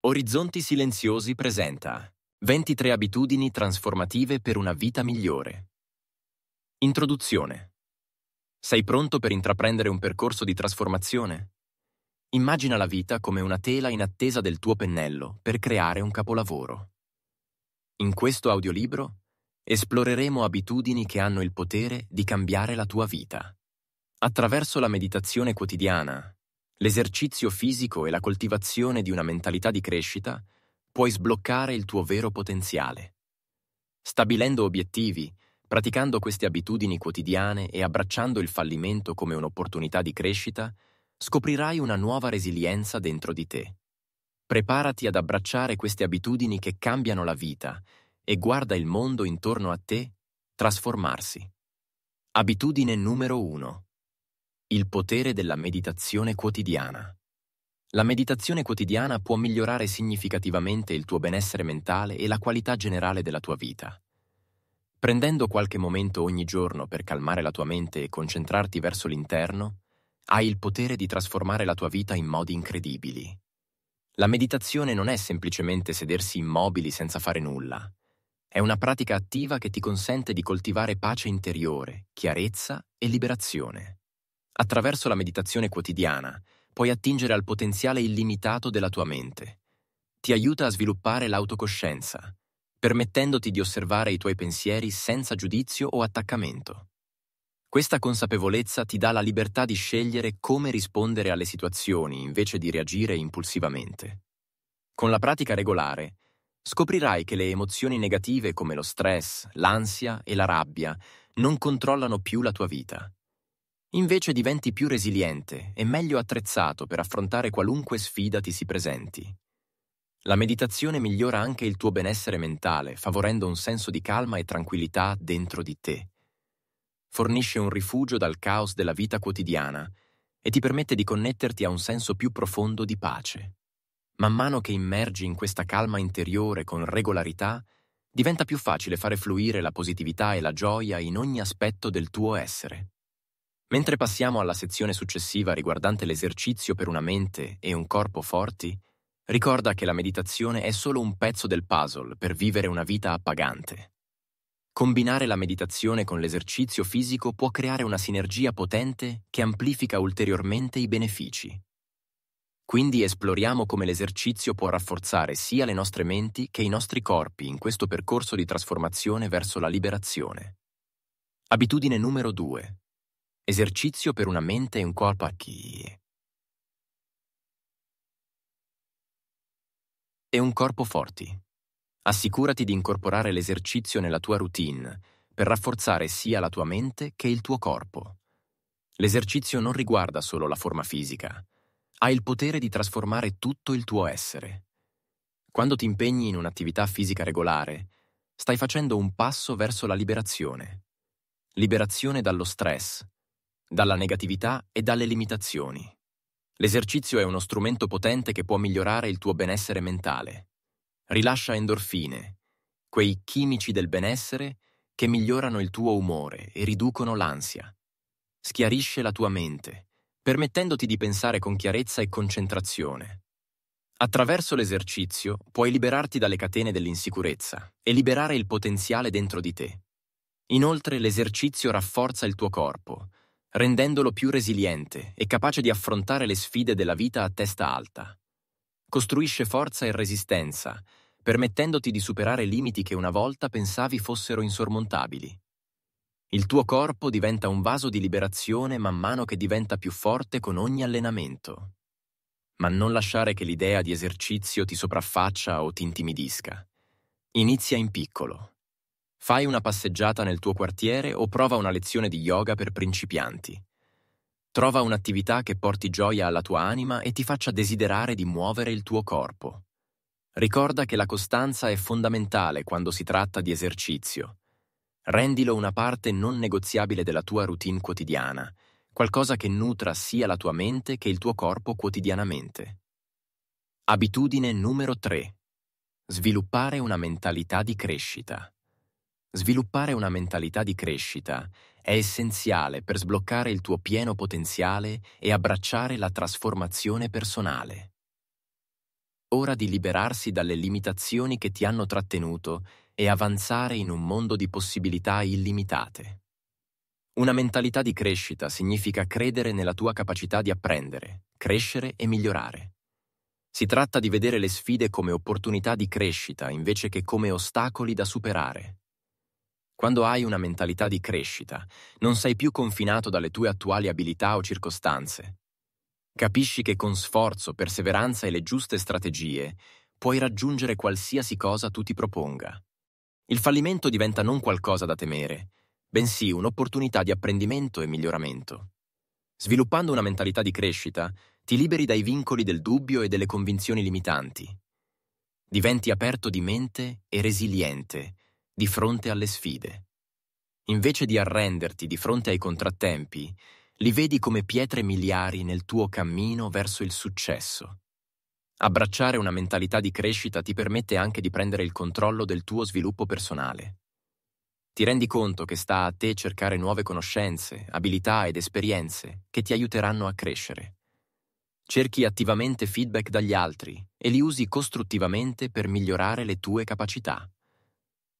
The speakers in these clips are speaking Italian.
Orizzonti Silenziosi presenta 23 abitudini trasformative per una vita migliore. Introduzione. Sei pronto per intraprendere un percorso di trasformazione? Immagina la vita come una tela in attesa del tuo pennello per creare un capolavoro. In questo audiolibro esploreremo abitudini che hanno il potere di cambiare la tua vita. Attraverso la meditazione quotidiana L'esercizio fisico e la coltivazione di una mentalità di crescita puoi sbloccare il tuo vero potenziale. Stabilendo obiettivi, praticando queste abitudini quotidiane e abbracciando il fallimento come un'opportunità di crescita, scoprirai una nuova resilienza dentro di te. Preparati ad abbracciare queste abitudini che cambiano la vita e guarda il mondo intorno a te trasformarsi. Abitudine numero 1. Il potere della meditazione quotidiana. La meditazione quotidiana può migliorare significativamente il tuo benessere mentale e la qualità generale della tua vita. Prendendo qualche momento ogni giorno per calmare la tua mente e concentrarti verso l'interno, hai il potere di trasformare la tua vita in modi incredibili. La meditazione non è semplicemente sedersi immobili senza fare nulla. È una pratica attiva che ti consente di coltivare pace interiore, chiarezza e liberazione. Attraverso la meditazione quotidiana puoi attingere al potenziale illimitato della tua mente. Ti aiuta a sviluppare l'autocoscienza, permettendoti di osservare i tuoi pensieri senza giudizio o attaccamento. Questa consapevolezza ti dà la libertà di scegliere come rispondere alle situazioni invece di reagire impulsivamente. Con la pratica regolare, scoprirai che le emozioni negative come lo stress, l'ansia e la rabbia non controllano più la tua vita. Invece diventi più resiliente e meglio attrezzato per affrontare qualunque sfida ti si presenti. La meditazione migliora anche il tuo benessere mentale, favorendo un senso di calma e tranquillità dentro di te. Fornisce un rifugio dal caos della vita quotidiana e ti permette di connetterti a un senso più profondo di pace. Man mano che immergi in questa calma interiore con regolarità, diventa più facile fare fluire la positività e la gioia in ogni aspetto del tuo essere. Mentre passiamo alla sezione successiva riguardante l'esercizio per una mente e un corpo forti, ricorda che la meditazione è solo un pezzo del puzzle per vivere una vita appagante. Combinare la meditazione con l'esercizio fisico può creare una sinergia potente che amplifica ulteriormente i benefici. Quindi esploriamo come l'esercizio può rafforzare sia le nostre menti che i nostri corpi in questo percorso di trasformazione verso la liberazione. Abitudine numero 2. Esercizio per una mente e un corpo archi... E un corpo forti. Assicurati di incorporare l'esercizio nella tua routine per rafforzare sia la tua mente che il tuo corpo. L'esercizio non riguarda solo la forma fisica. Ha il potere di trasformare tutto il tuo essere. Quando ti impegni in un'attività fisica regolare, stai facendo un passo verso la liberazione. Liberazione dallo stress, dalla negatività e dalle limitazioni. L'esercizio è uno strumento potente che può migliorare il tuo benessere mentale. Rilascia endorfine, quei chimici del benessere che migliorano il tuo umore e riducono l'ansia. Schiarisce la tua mente, permettendoti di pensare con chiarezza e concentrazione. Attraverso l'esercizio puoi liberarti dalle catene dell'insicurezza e liberare il potenziale dentro di te. Inoltre l'esercizio rafforza il tuo corpo, rendendolo più resiliente e capace di affrontare le sfide della vita a testa alta. Costruisce forza e resistenza, permettendoti di superare limiti che una volta pensavi fossero insormontabili. Il tuo corpo diventa un vaso di liberazione man mano che diventa più forte con ogni allenamento. Ma non lasciare che l'idea di esercizio ti sopraffaccia o ti intimidisca. Inizia in piccolo, Fai una passeggiata nel tuo quartiere o prova una lezione di yoga per principianti. Trova un'attività che porti gioia alla tua anima e ti faccia desiderare di muovere il tuo corpo. Ricorda che la costanza è fondamentale quando si tratta di esercizio. Rendilo una parte non negoziabile della tua routine quotidiana, qualcosa che nutra sia la tua mente che il tuo corpo quotidianamente. Abitudine numero 3. Sviluppare una mentalità di crescita. Sviluppare una mentalità di crescita è essenziale per sbloccare il tuo pieno potenziale e abbracciare la trasformazione personale. Ora di liberarsi dalle limitazioni che ti hanno trattenuto e avanzare in un mondo di possibilità illimitate. Una mentalità di crescita significa credere nella tua capacità di apprendere, crescere e migliorare. Si tratta di vedere le sfide come opportunità di crescita invece che come ostacoli da superare. Quando hai una mentalità di crescita, non sei più confinato dalle tue attuali abilità o circostanze. Capisci che con sforzo, perseveranza e le giuste strategie puoi raggiungere qualsiasi cosa tu ti proponga. Il fallimento diventa non qualcosa da temere, bensì un'opportunità di apprendimento e miglioramento. Sviluppando una mentalità di crescita, ti liberi dai vincoli del dubbio e delle convinzioni limitanti. Diventi aperto di mente e resiliente, di fronte alle sfide. Invece di arrenderti di fronte ai contrattempi, li vedi come pietre miliari nel tuo cammino verso il successo. Abbracciare una mentalità di crescita ti permette anche di prendere il controllo del tuo sviluppo personale. Ti rendi conto che sta a te cercare nuove conoscenze, abilità ed esperienze che ti aiuteranno a crescere. Cerchi attivamente feedback dagli altri e li usi costruttivamente per migliorare le tue capacità.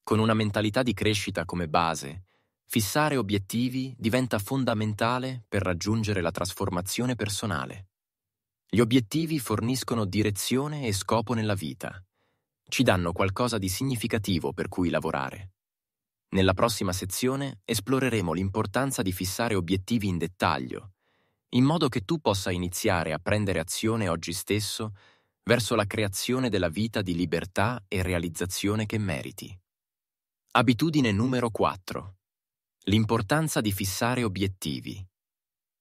Con una mentalità di crescita come base, fissare obiettivi diventa fondamentale per raggiungere la trasformazione personale. Gli obiettivi forniscono direzione e scopo nella vita. Ci danno qualcosa di significativo per cui lavorare. Nella prossima sezione esploreremo l'importanza di fissare obiettivi in dettaglio, in modo che tu possa iniziare a prendere azione oggi stesso verso la creazione della vita di libertà e realizzazione che meriti. Abitudine numero 4. L'importanza di fissare obiettivi.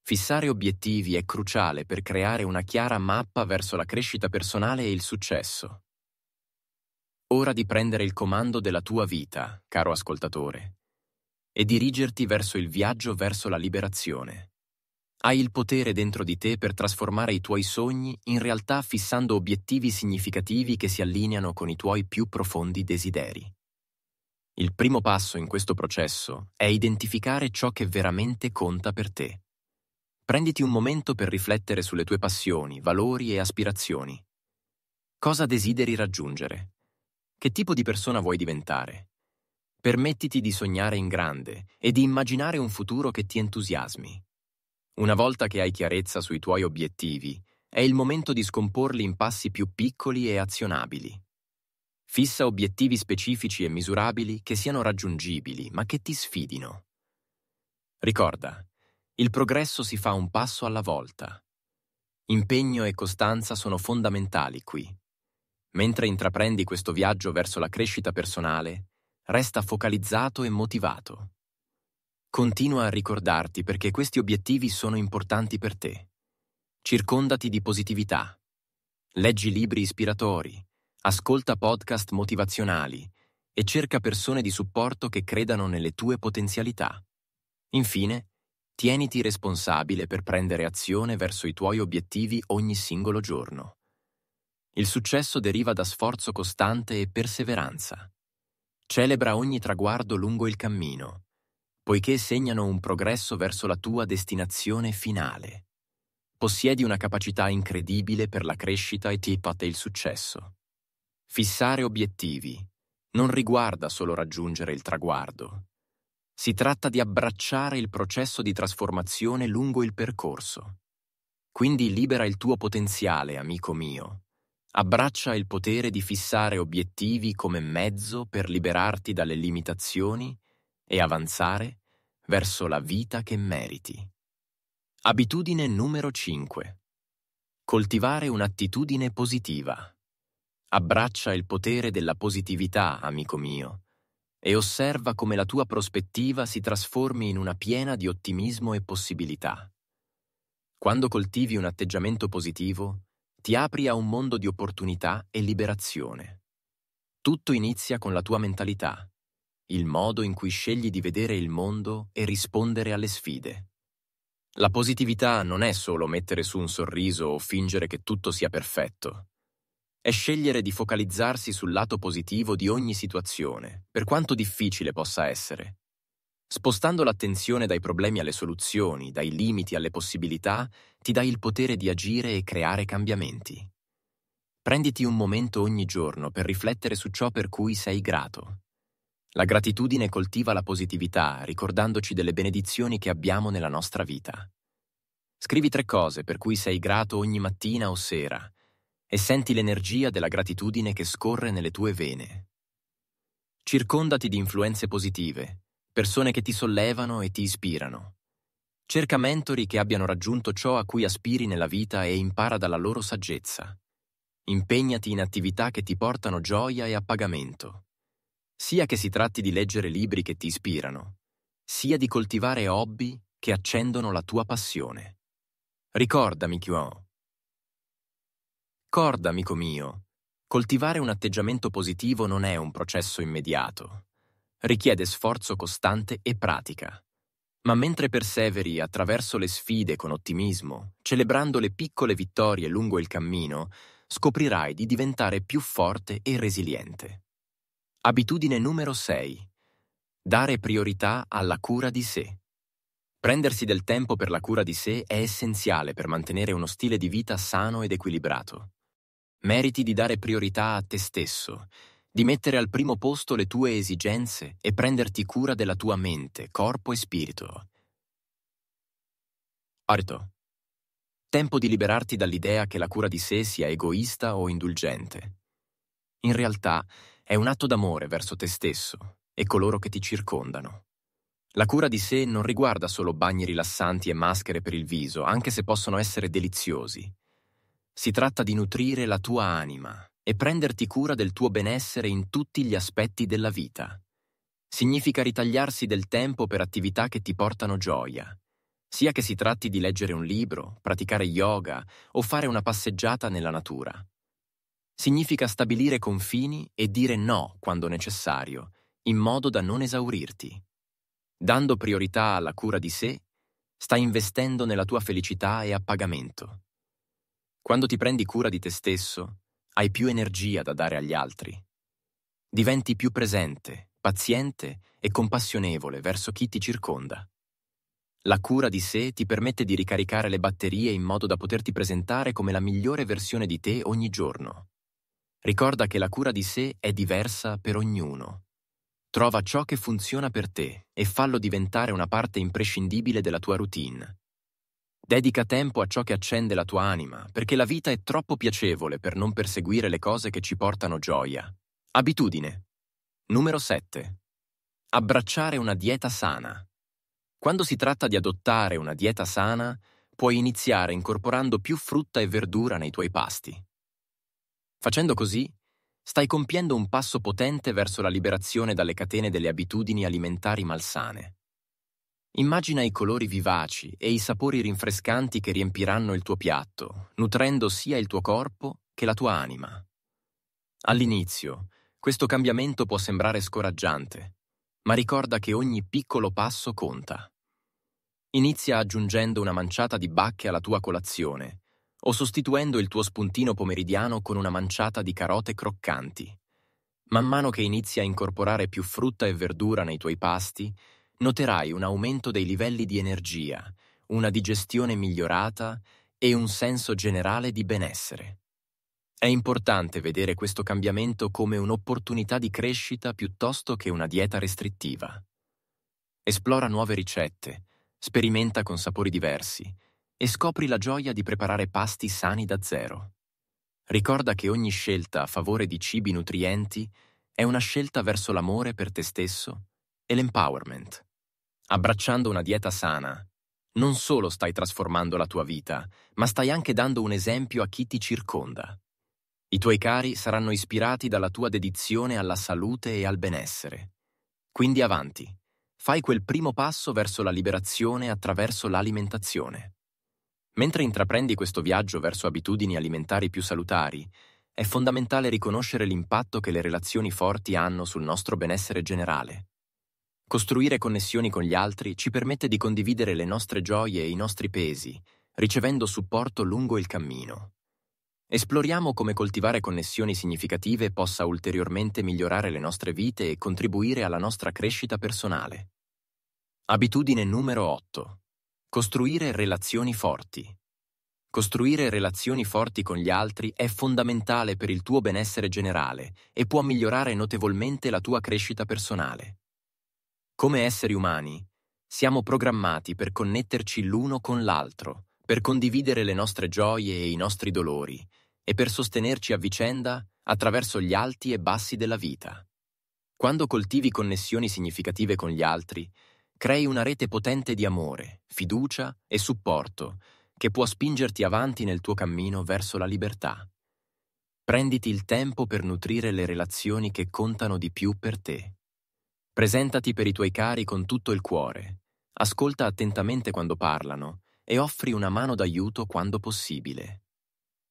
Fissare obiettivi è cruciale per creare una chiara mappa verso la crescita personale e il successo. Ora di prendere il comando della tua vita, caro ascoltatore, e dirigerti verso il viaggio verso la liberazione. Hai il potere dentro di te per trasformare i tuoi sogni in realtà fissando obiettivi significativi che si allineano con i tuoi più profondi desideri. Il primo passo in questo processo è identificare ciò che veramente conta per te. Prenditi un momento per riflettere sulle tue passioni, valori e aspirazioni. Cosa desideri raggiungere? Che tipo di persona vuoi diventare? Permettiti di sognare in grande e di immaginare un futuro che ti entusiasmi. Una volta che hai chiarezza sui tuoi obiettivi, è il momento di scomporli in passi più piccoli e azionabili. Fissa obiettivi specifici e misurabili che siano raggiungibili, ma che ti sfidino. Ricorda, il progresso si fa un passo alla volta. Impegno e costanza sono fondamentali qui. Mentre intraprendi questo viaggio verso la crescita personale, resta focalizzato e motivato. Continua a ricordarti perché questi obiettivi sono importanti per te. Circondati di positività. Leggi libri ispiratori, ascolta podcast motivazionali e cerca persone di supporto che credano nelle tue potenzialità. Infine, tieniti responsabile per prendere azione verso i tuoi obiettivi ogni singolo giorno. Il successo deriva da sforzo costante e perseveranza. Celebra ogni traguardo lungo il cammino, poiché segnano un progresso verso la tua destinazione finale. Possiedi una capacità incredibile per la crescita e ti tipate il successo. Fissare obiettivi non riguarda solo raggiungere il traguardo. Si tratta di abbracciare il processo di trasformazione lungo il percorso. Quindi libera il tuo potenziale, amico mio. Abbraccia il potere di fissare obiettivi come mezzo per liberarti dalle limitazioni e avanzare verso la vita che meriti. Abitudine numero 5. Coltivare un'attitudine positiva. Abbraccia il potere della positività, amico mio, e osserva come la tua prospettiva si trasformi in una piena di ottimismo e possibilità. Quando coltivi un atteggiamento positivo, ti apri a un mondo di opportunità e liberazione. Tutto inizia con la tua mentalità, il modo in cui scegli di vedere il mondo e rispondere alle sfide. La positività non è solo mettere su un sorriso o fingere che tutto sia perfetto è scegliere di focalizzarsi sul lato positivo di ogni situazione, per quanto difficile possa essere. Spostando l'attenzione dai problemi alle soluzioni, dai limiti alle possibilità, ti dai il potere di agire e creare cambiamenti. Prenditi un momento ogni giorno per riflettere su ciò per cui sei grato. La gratitudine coltiva la positività, ricordandoci delle benedizioni che abbiamo nella nostra vita. Scrivi tre cose per cui sei grato ogni mattina o sera e senti l'energia della gratitudine che scorre nelle tue vene. Circondati di influenze positive, persone che ti sollevano e ti ispirano. Cerca mentori che abbiano raggiunto ciò a cui aspiri nella vita e impara dalla loro saggezza. Impegnati in attività che ti portano gioia e appagamento. Sia che si tratti di leggere libri che ti ispirano, sia di coltivare hobby che accendono la tua passione. Ricordami, Michion, Ricorda, amico mio, coltivare un atteggiamento positivo non è un processo immediato. Richiede sforzo costante e pratica. Ma mentre perseveri attraverso le sfide con ottimismo, celebrando le piccole vittorie lungo il cammino, scoprirai di diventare più forte e resiliente. Abitudine numero 6. Dare priorità alla cura di sé. Prendersi del tempo per la cura di sé è essenziale per mantenere uno stile di vita sano ed equilibrato. Meriti di dare priorità a te stesso, di mettere al primo posto le tue esigenze e prenderti cura della tua mente, corpo e spirito. Arto. Tempo di liberarti dall'idea che la cura di sé sia egoista o indulgente. In realtà è un atto d'amore verso te stesso e coloro che ti circondano. La cura di sé non riguarda solo bagni rilassanti e maschere per il viso, anche se possono essere deliziosi. Si tratta di nutrire la tua anima e prenderti cura del tuo benessere in tutti gli aspetti della vita. Significa ritagliarsi del tempo per attività che ti portano gioia, sia che si tratti di leggere un libro, praticare yoga o fare una passeggiata nella natura. Significa stabilire confini e dire no quando necessario, in modo da non esaurirti. Dando priorità alla cura di sé, stai investendo nella tua felicità e appagamento. Quando ti prendi cura di te stesso, hai più energia da dare agli altri. Diventi più presente, paziente e compassionevole verso chi ti circonda. La cura di sé ti permette di ricaricare le batterie in modo da poterti presentare come la migliore versione di te ogni giorno. Ricorda che la cura di sé è diversa per ognuno. Trova ciò che funziona per te e fallo diventare una parte imprescindibile della tua routine. Dedica tempo a ciò che accende la tua anima, perché la vita è troppo piacevole per non perseguire le cose che ci portano gioia. Abitudine. Numero 7. Abbracciare una dieta sana. Quando si tratta di adottare una dieta sana, puoi iniziare incorporando più frutta e verdura nei tuoi pasti. Facendo così, stai compiendo un passo potente verso la liberazione dalle catene delle abitudini alimentari malsane. Immagina i colori vivaci e i sapori rinfrescanti che riempiranno il tuo piatto, nutrendo sia il tuo corpo che la tua anima. All'inizio, questo cambiamento può sembrare scoraggiante, ma ricorda che ogni piccolo passo conta. Inizia aggiungendo una manciata di bacche alla tua colazione o sostituendo il tuo spuntino pomeridiano con una manciata di carote croccanti. Man mano che inizi a incorporare più frutta e verdura nei tuoi pasti, noterai un aumento dei livelli di energia, una digestione migliorata e un senso generale di benessere. È importante vedere questo cambiamento come un'opportunità di crescita piuttosto che una dieta restrittiva. Esplora nuove ricette, sperimenta con sapori diversi e scopri la gioia di preparare pasti sani da zero. Ricorda che ogni scelta a favore di cibi nutrienti è una scelta verso l'amore per te stesso e l'empowerment. Abbracciando una dieta sana, non solo stai trasformando la tua vita, ma stai anche dando un esempio a chi ti circonda. I tuoi cari saranno ispirati dalla tua dedizione alla salute e al benessere. Quindi avanti, fai quel primo passo verso la liberazione attraverso l'alimentazione. Mentre intraprendi questo viaggio verso abitudini alimentari più salutari, è fondamentale riconoscere l'impatto che le relazioni forti hanno sul nostro benessere generale. Costruire connessioni con gli altri ci permette di condividere le nostre gioie e i nostri pesi, ricevendo supporto lungo il cammino. Esploriamo come coltivare connessioni significative possa ulteriormente migliorare le nostre vite e contribuire alla nostra crescita personale. Abitudine numero 8. Costruire relazioni forti. Costruire relazioni forti con gli altri è fondamentale per il tuo benessere generale e può migliorare notevolmente la tua crescita personale. Come esseri umani, siamo programmati per connetterci l'uno con l'altro, per condividere le nostre gioie e i nostri dolori, e per sostenerci a vicenda attraverso gli alti e bassi della vita. Quando coltivi connessioni significative con gli altri, crei una rete potente di amore, fiducia e supporto che può spingerti avanti nel tuo cammino verso la libertà. Prenditi il tempo per nutrire le relazioni che contano di più per te. Presentati per i tuoi cari con tutto il cuore, ascolta attentamente quando parlano e offri una mano d'aiuto quando possibile.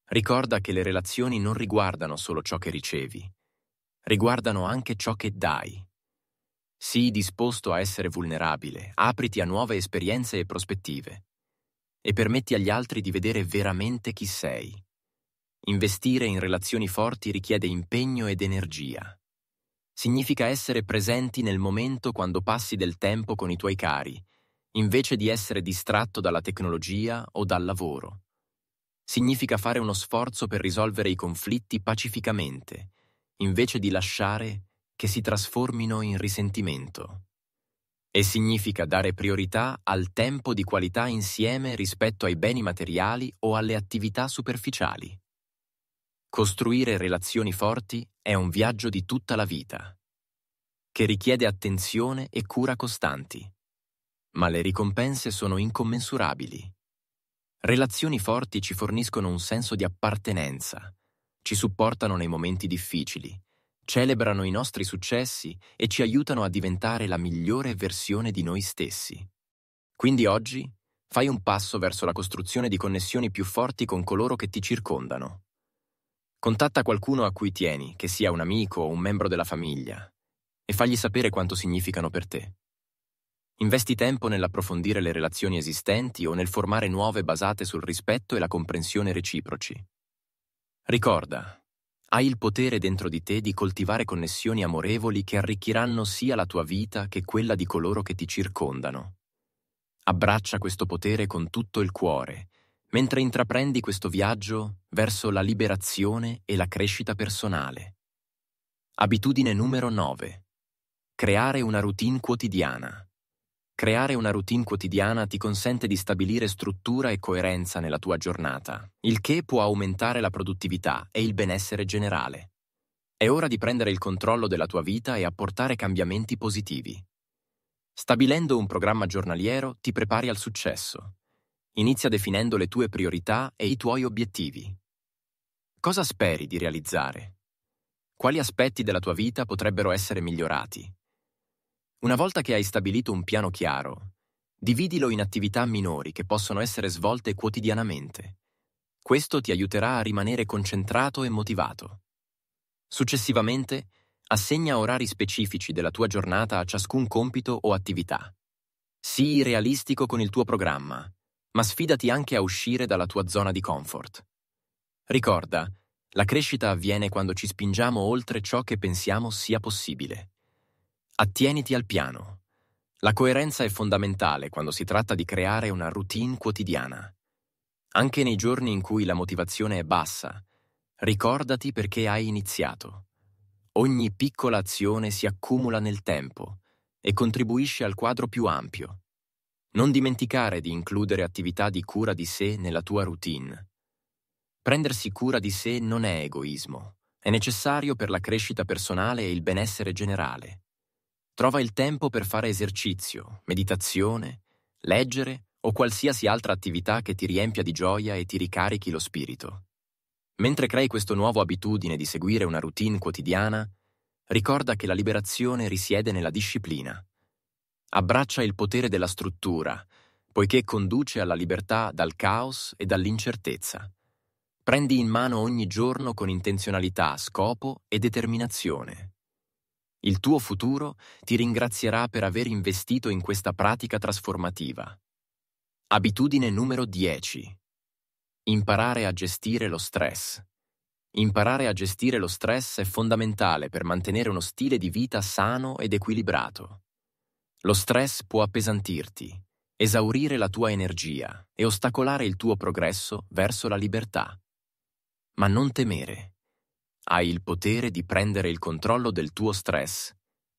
Ricorda che le relazioni non riguardano solo ciò che ricevi, riguardano anche ciò che dai. Sii disposto a essere vulnerabile, apriti a nuove esperienze e prospettive e permetti agli altri di vedere veramente chi sei. Investire in relazioni forti richiede impegno ed energia significa essere presenti nel momento quando passi del tempo con i tuoi cari, invece di essere distratto dalla tecnologia o dal lavoro. Significa fare uno sforzo per risolvere i conflitti pacificamente, invece di lasciare che si trasformino in risentimento. E significa dare priorità al tempo di qualità insieme rispetto ai beni materiali o alle attività superficiali. Costruire relazioni forti è un viaggio di tutta la vita, che richiede attenzione e cura costanti, ma le ricompense sono incommensurabili. Relazioni forti ci forniscono un senso di appartenenza, ci supportano nei momenti difficili, celebrano i nostri successi e ci aiutano a diventare la migliore versione di noi stessi. Quindi oggi fai un passo verso la costruzione di connessioni più forti con coloro che ti circondano. Contatta qualcuno a cui tieni, che sia un amico o un membro della famiglia, e fagli sapere quanto significano per te. Investi tempo nell'approfondire le relazioni esistenti o nel formare nuove basate sul rispetto e la comprensione reciproci. Ricorda, hai il potere dentro di te di coltivare connessioni amorevoli che arricchiranno sia la tua vita che quella di coloro che ti circondano. Abbraccia questo potere con tutto il cuore mentre intraprendi questo viaggio verso la liberazione e la crescita personale. Abitudine numero 9. Creare una routine quotidiana. Creare una routine quotidiana ti consente di stabilire struttura e coerenza nella tua giornata, il che può aumentare la produttività e il benessere generale. È ora di prendere il controllo della tua vita e apportare cambiamenti positivi. Stabilendo un programma giornaliero ti prepari al successo Inizia definendo le tue priorità e i tuoi obiettivi. Cosa speri di realizzare? Quali aspetti della tua vita potrebbero essere migliorati? Una volta che hai stabilito un piano chiaro, dividilo in attività minori che possono essere svolte quotidianamente. Questo ti aiuterà a rimanere concentrato e motivato. Successivamente, assegna orari specifici della tua giornata a ciascun compito o attività. Sii realistico con il tuo programma ma sfidati anche a uscire dalla tua zona di comfort. Ricorda, la crescita avviene quando ci spingiamo oltre ciò che pensiamo sia possibile. Attieniti al piano. La coerenza è fondamentale quando si tratta di creare una routine quotidiana. Anche nei giorni in cui la motivazione è bassa, ricordati perché hai iniziato. Ogni piccola azione si accumula nel tempo e contribuisce al quadro più ampio. Non dimenticare di includere attività di cura di sé nella tua routine. Prendersi cura di sé non è egoismo, è necessario per la crescita personale e il benessere generale. Trova il tempo per fare esercizio, meditazione, leggere o qualsiasi altra attività che ti riempia di gioia e ti ricarichi lo spirito. Mentre crei questa nuova abitudine di seguire una routine quotidiana, ricorda che la liberazione risiede nella disciplina Abbraccia il potere della struttura, poiché conduce alla libertà dal caos e dall'incertezza. Prendi in mano ogni giorno con intenzionalità, scopo e determinazione. Il tuo futuro ti ringrazierà per aver investito in questa pratica trasformativa. Abitudine numero 10. Imparare a gestire lo stress. Imparare a gestire lo stress è fondamentale per mantenere uno stile di vita sano ed equilibrato. Lo stress può appesantirti, esaurire la tua energia e ostacolare il tuo progresso verso la libertà. Ma non temere. Hai il potere di prendere il controllo del tuo stress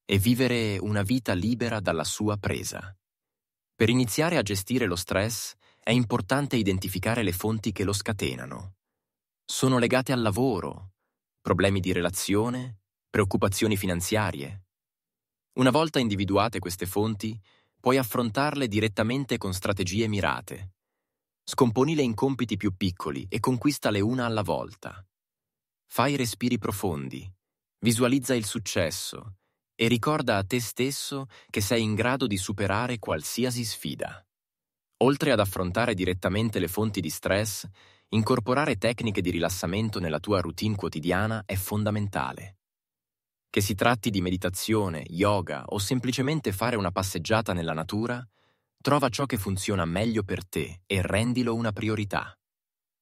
e vivere una vita libera dalla sua presa. Per iniziare a gestire lo stress è importante identificare le fonti che lo scatenano. Sono legate al lavoro, problemi di relazione, preoccupazioni finanziarie, una volta individuate queste fonti, puoi affrontarle direttamente con strategie mirate. Scomponile in compiti più piccoli e conquistale una alla volta. Fai respiri profondi, visualizza il successo e ricorda a te stesso che sei in grado di superare qualsiasi sfida. Oltre ad affrontare direttamente le fonti di stress, incorporare tecniche di rilassamento nella tua routine quotidiana è fondamentale. Che si tratti di meditazione, yoga o semplicemente fare una passeggiata nella natura, trova ciò che funziona meglio per te e rendilo una priorità.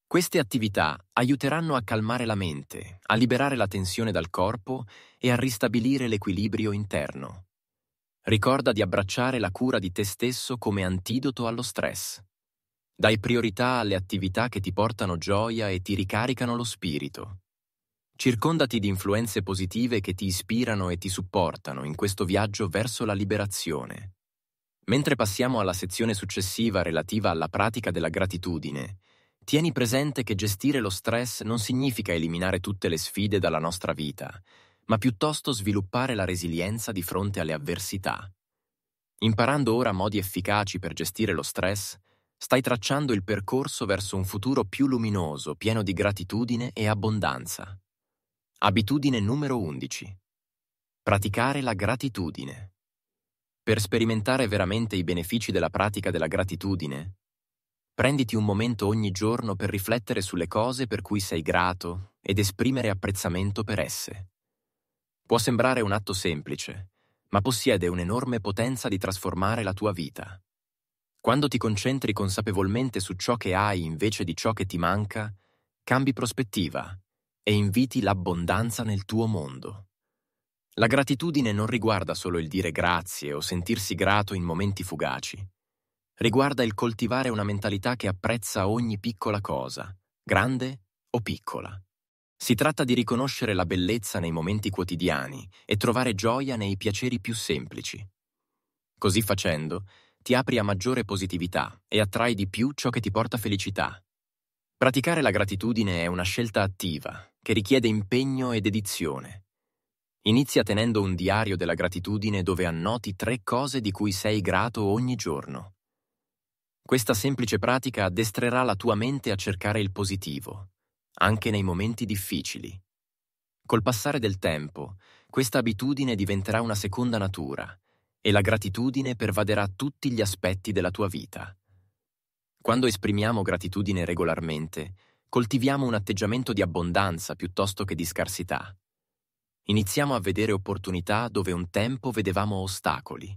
Queste attività aiuteranno a calmare la mente, a liberare la tensione dal corpo e a ristabilire l'equilibrio interno. Ricorda di abbracciare la cura di te stesso come antidoto allo stress. Dai priorità alle attività che ti portano gioia e ti ricaricano lo spirito. Circondati di influenze positive che ti ispirano e ti supportano in questo viaggio verso la liberazione. Mentre passiamo alla sezione successiva relativa alla pratica della gratitudine, tieni presente che gestire lo stress non significa eliminare tutte le sfide dalla nostra vita, ma piuttosto sviluppare la resilienza di fronte alle avversità. Imparando ora modi efficaci per gestire lo stress, stai tracciando il percorso verso un futuro più luminoso, pieno di gratitudine e abbondanza. Abitudine numero 11. Praticare la gratitudine. Per sperimentare veramente i benefici della pratica della gratitudine, prenditi un momento ogni giorno per riflettere sulle cose per cui sei grato ed esprimere apprezzamento per esse. Può sembrare un atto semplice, ma possiede un'enorme potenza di trasformare la tua vita. Quando ti concentri consapevolmente su ciò che hai invece di ciò che ti manca, cambi prospettiva e inviti l'abbondanza nel tuo mondo. La gratitudine non riguarda solo il dire grazie o sentirsi grato in momenti fugaci. Riguarda il coltivare una mentalità che apprezza ogni piccola cosa, grande o piccola. Si tratta di riconoscere la bellezza nei momenti quotidiani e trovare gioia nei piaceri più semplici. Così facendo, ti apri a maggiore positività e attrai di più ciò che ti porta felicità, Praticare la gratitudine è una scelta attiva che richiede impegno e dedizione. Inizia tenendo un diario della gratitudine dove annoti tre cose di cui sei grato ogni giorno. Questa semplice pratica addestrerà la tua mente a cercare il positivo, anche nei momenti difficili. Col passare del tempo, questa abitudine diventerà una seconda natura e la gratitudine pervaderà tutti gli aspetti della tua vita. Quando esprimiamo gratitudine regolarmente, coltiviamo un atteggiamento di abbondanza piuttosto che di scarsità. Iniziamo a vedere opportunità dove un tempo vedevamo ostacoli.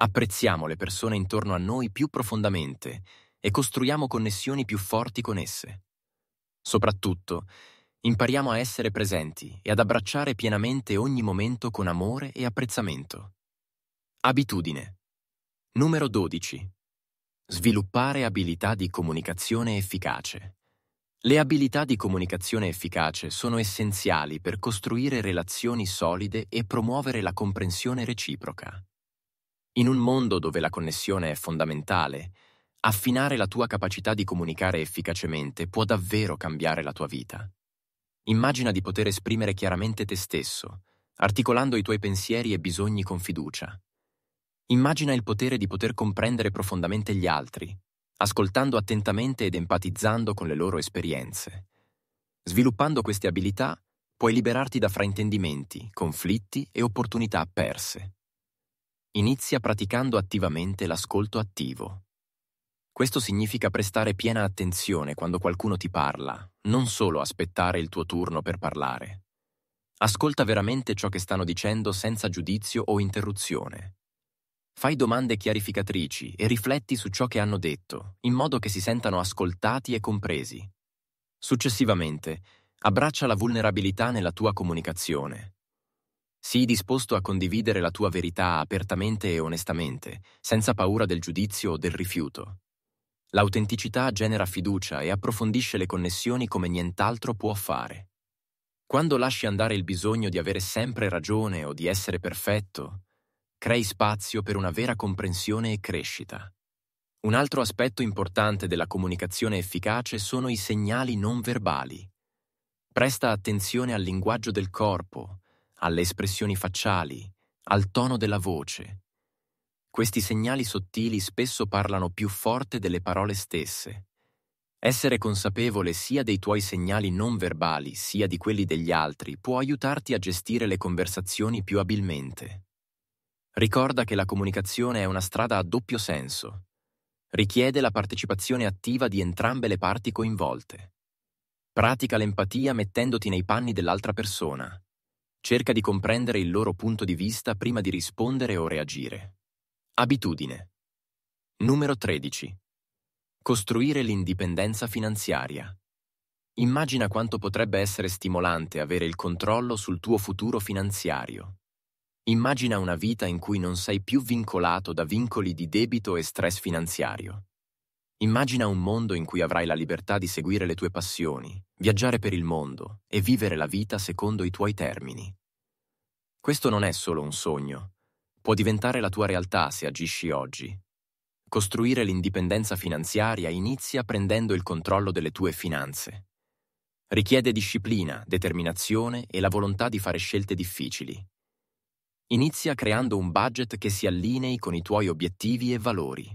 Apprezziamo le persone intorno a noi più profondamente e costruiamo connessioni più forti con esse. Soprattutto, impariamo a essere presenti e ad abbracciare pienamente ogni momento con amore e apprezzamento. Abitudine. Numero 12. Sviluppare abilità di comunicazione efficace. Le abilità di comunicazione efficace sono essenziali per costruire relazioni solide e promuovere la comprensione reciproca. In un mondo dove la connessione è fondamentale, affinare la tua capacità di comunicare efficacemente può davvero cambiare la tua vita. Immagina di poter esprimere chiaramente te stesso, articolando i tuoi pensieri e bisogni con fiducia. Immagina il potere di poter comprendere profondamente gli altri, ascoltando attentamente ed empatizzando con le loro esperienze. Sviluppando queste abilità, puoi liberarti da fraintendimenti, conflitti e opportunità perse. Inizia praticando attivamente l'ascolto attivo. Questo significa prestare piena attenzione quando qualcuno ti parla, non solo aspettare il tuo turno per parlare. Ascolta veramente ciò che stanno dicendo senza giudizio o interruzione. Fai domande chiarificatrici e rifletti su ciò che hanno detto, in modo che si sentano ascoltati e compresi. Successivamente, abbraccia la vulnerabilità nella tua comunicazione. Sii disposto a condividere la tua verità apertamente e onestamente, senza paura del giudizio o del rifiuto. L'autenticità genera fiducia e approfondisce le connessioni come nient'altro può fare. Quando lasci andare il bisogno di avere sempre ragione o di essere perfetto, crei spazio per una vera comprensione e crescita. Un altro aspetto importante della comunicazione efficace sono i segnali non verbali. Presta attenzione al linguaggio del corpo, alle espressioni facciali, al tono della voce. Questi segnali sottili spesso parlano più forte delle parole stesse. Essere consapevole sia dei tuoi segnali non verbali sia di quelli degli altri può aiutarti a gestire le conversazioni più abilmente. Ricorda che la comunicazione è una strada a doppio senso. Richiede la partecipazione attiva di entrambe le parti coinvolte. Pratica l'empatia mettendoti nei panni dell'altra persona. Cerca di comprendere il loro punto di vista prima di rispondere o reagire. Abitudine. Numero 13. Costruire l'indipendenza finanziaria. Immagina quanto potrebbe essere stimolante avere il controllo sul tuo futuro finanziario. Immagina una vita in cui non sei più vincolato da vincoli di debito e stress finanziario. Immagina un mondo in cui avrai la libertà di seguire le tue passioni, viaggiare per il mondo e vivere la vita secondo i tuoi termini. Questo non è solo un sogno, può diventare la tua realtà se agisci oggi. Costruire l'indipendenza finanziaria inizia prendendo il controllo delle tue finanze. Richiede disciplina, determinazione e la volontà di fare scelte difficili, Inizia creando un budget che si allinei con i tuoi obiettivi e valori.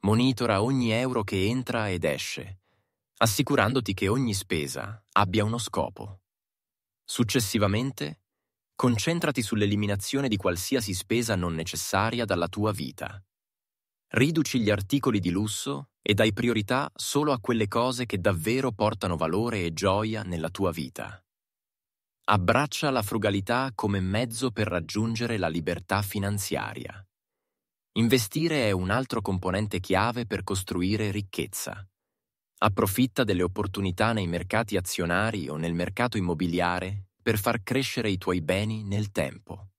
Monitora ogni euro che entra ed esce, assicurandoti che ogni spesa abbia uno scopo. Successivamente, concentrati sull'eliminazione di qualsiasi spesa non necessaria dalla tua vita. Riduci gli articoli di lusso e dai priorità solo a quelle cose che davvero portano valore e gioia nella tua vita. Abbraccia la frugalità come mezzo per raggiungere la libertà finanziaria. Investire è un altro componente chiave per costruire ricchezza. Approfitta delle opportunità nei mercati azionari o nel mercato immobiliare per far crescere i tuoi beni nel tempo.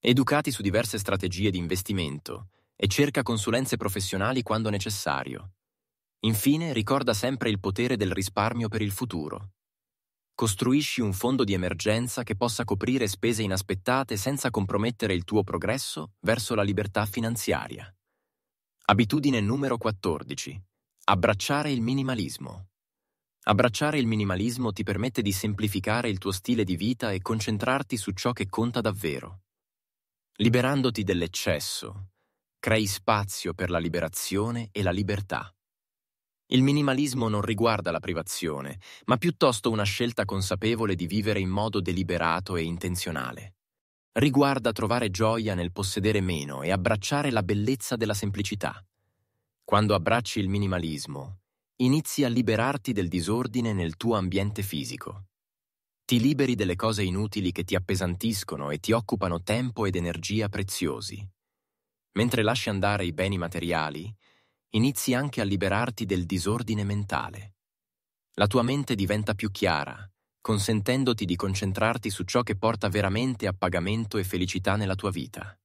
Educati su diverse strategie di investimento e cerca consulenze professionali quando necessario. Infine, ricorda sempre il potere del risparmio per il futuro. Costruisci un fondo di emergenza che possa coprire spese inaspettate senza compromettere il tuo progresso verso la libertà finanziaria. Abitudine numero 14. Abbracciare il minimalismo. Abbracciare il minimalismo ti permette di semplificare il tuo stile di vita e concentrarti su ciò che conta davvero. Liberandoti dell'eccesso, crei spazio per la liberazione e la libertà. Il minimalismo non riguarda la privazione, ma piuttosto una scelta consapevole di vivere in modo deliberato e intenzionale. Riguarda trovare gioia nel possedere meno e abbracciare la bellezza della semplicità. Quando abbracci il minimalismo, inizi a liberarti del disordine nel tuo ambiente fisico. Ti liberi delle cose inutili che ti appesantiscono e ti occupano tempo ed energia preziosi. Mentre lasci andare i beni materiali, inizi anche a liberarti del disordine mentale. La tua mente diventa più chiara, consentendoti di concentrarti su ciò che porta veramente appagamento e felicità nella tua vita.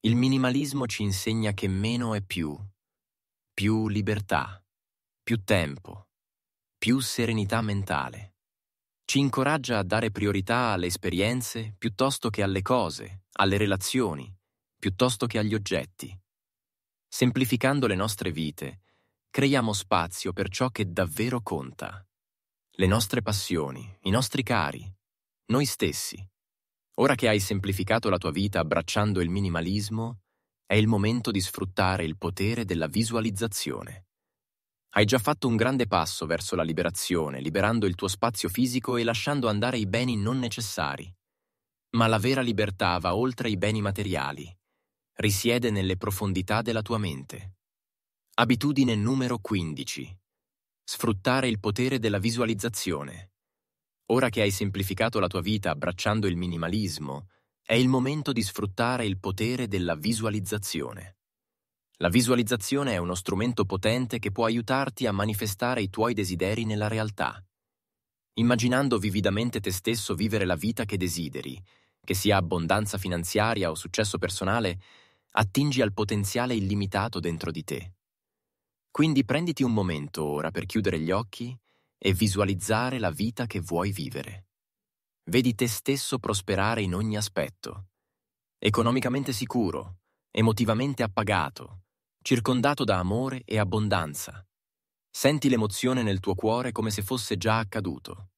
Il minimalismo ci insegna che meno è più, più libertà, più tempo, più serenità mentale. Ci incoraggia a dare priorità alle esperienze piuttosto che alle cose, alle relazioni, piuttosto che agli oggetti. Semplificando le nostre vite, creiamo spazio per ciò che davvero conta. Le nostre passioni, i nostri cari, noi stessi. Ora che hai semplificato la tua vita abbracciando il minimalismo, è il momento di sfruttare il potere della visualizzazione. Hai già fatto un grande passo verso la liberazione, liberando il tuo spazio fisico e lasciando andare i beni non necessari. Ma la vera libertà va oltre i beni materiali risiede nelle profondità della tua mente. Abitudine numero 15. Sfruttare il potere della visualizzazione. Ora che hai semplificato la tua vita abbracciando il minimalismo, è il momento di sfruttare il potere della visualizzazione. La visualizzazione è uno strumento potente che può aiutarti a manifestare i tuoi desideri nella realtà. Immaginando vividamente te stesso vivere la vita che desideri, che sia abbondanza finanziaria o successo personale, attingi al potenziale illimitato dentro di te. Quindi prenditi un momento ora per chiudere gli occhi e visualizzare la vita che vuoi vivere. Vedi te stesso prosperare in ogni aspetto, economicamente sicuro, emotivamente appagato, circondato da amore e abbondanza. Senti l'emozione nel tuo cuore come se fosse già accaduto.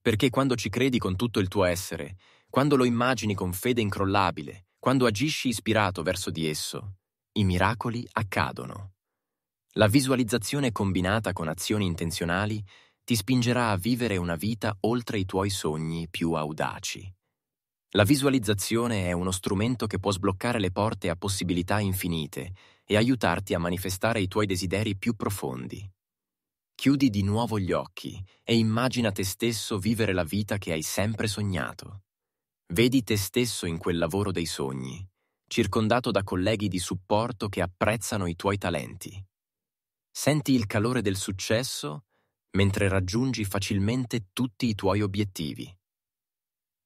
Perché quando ci credi con tutto il tuo essere, quando lo immagini con fede incrollabile, quando agisci ispirato verso di esso, i miracoli accadono. La visualizzazione combinata con azioni intenzionali ti spingerà a vivere una vita oltre i tuoi sogni più audaci. La visualizzazione è uno strumento che può sbloccare le porte a possibilità infinite e aiutarti a manifestare i tuoi desideri più profondi. Chiudi di nuovo gli occhi e immagina te stesso vivere la vita che hai sempre sognato. Vedi te stesso in quel lavoro dei sogni, circondato da colleghi di supporto che apprezzano i tuoi talenti. Senti il calore del successo mentre raggiungi facilmente tutti i tuoi obiettivi.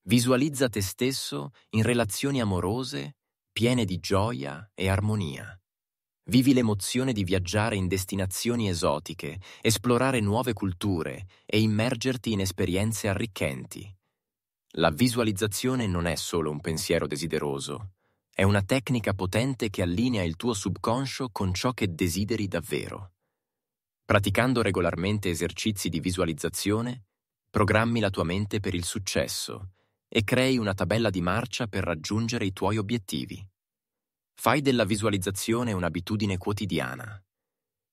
Visualizza te stesso in relazioni amorose piene di gioia e armonia. Vivi l'emozione di viaggiare in destinazioni esotiche, esplorare nuove culture e immergerti in esperienze arricchenti la visualizzazione non è solo un pensiero desideroso, è una tecnica potente che allinea il tuo subconscio con ciò che desideri davvero. Praticando regolarmente esercizi di visualizzazione, programmi la tua mente per il successo e crei una tabella di marcia per raggiungere i tuoi obiettivi. Fai della visualizzazione un'abitudine quotidiana.